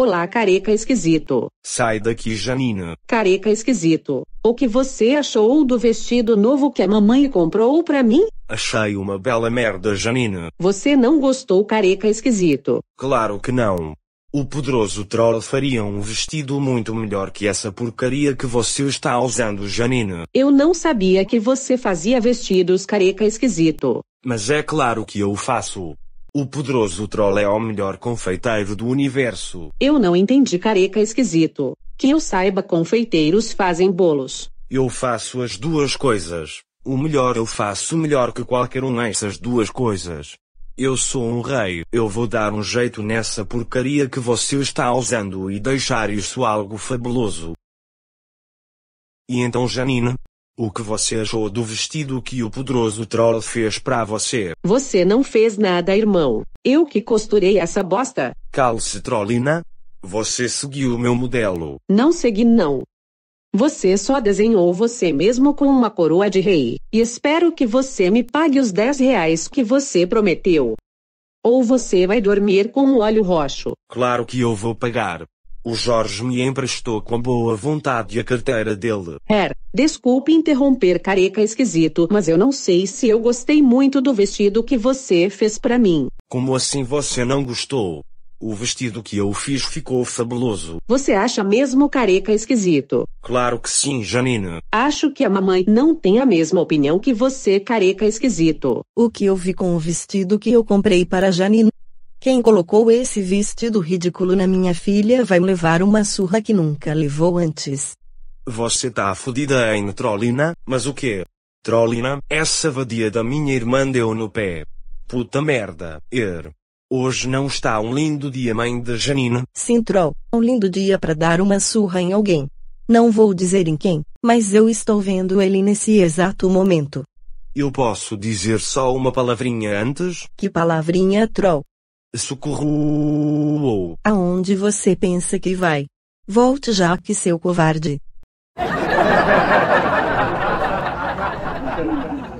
Olá, careca esquisito. Sai daqui, Janina. Careca esquisito. O que você achou do vestido novo que a mamãe comprou pra mim? Achei uma bela merda, Janina. Você não gostou, careca esquisito? Claro que não. O poderoso troll faria um vestido muito melhor que essa porcaria que você está usando, Janina. Eu não sabia que você fazia vestidos careca esquisito. Mas é claro que eu faço. O poderoso troll é o melhor confeiteiro do universo. Eu não entendi, careca esquisito. Que eu saiba, confeiteiros fazem bolos. Eu faço as duas coisas. O melhor eu faço melhor que qualquer um nessas duas coisas. Eu sou um rei, eu vou dar um jeito nessa porcaria que você está usando e deixar isso algo fabuloso. E então, Janine, o que você achou do vestido que o poderoso troll fez pra você? Você não fez nada, irmão. Eu que costurei essa bosta. Calce trollina? Você seguiu o meu modelo. Não segui não. Você só desenhou você mesmo com uma coroa de rei. E espero que você me pague os 10 reais que você prometeu. Ou você vai dormir com o olho roxo. Claro que eu vou pagar. O Jorge me emprestou com boa vontade a carteira dele. Er, desculpe interromper careca esquisito, mas eu não sei se eu gostei muito do vestido que você fez para mim. Como assim você não gostou? O vestido que eu fiz ficou fabuloso. Você acha mesmo careca esquisito? Claro que sim, Janine. Acho que a mamãe não tem a mesma opinião que você, careca esquisito. O que eu vi com o vestido que eu comprei para Janine quem colocou esse vestido ridículo na minha filha vai levar uma surra que nunca levou antes. Você tá fodida em trollina, mas o quê? Trollina? essa vadia da minha irmã deu no pé. Puta merda, er. Hoje não está um lindo dia, mãe de Janine. Sim, Troll, um lindo dia para dar uma surra em alguém. Não vou dizer em quem, mas eu estou vendo ele nesse exato momento. Eu posso dizer só uma palavrinha antes? Que palavrinha, Troll? Socorro! Aonde você pensa que vai? Volte já que seu covarde!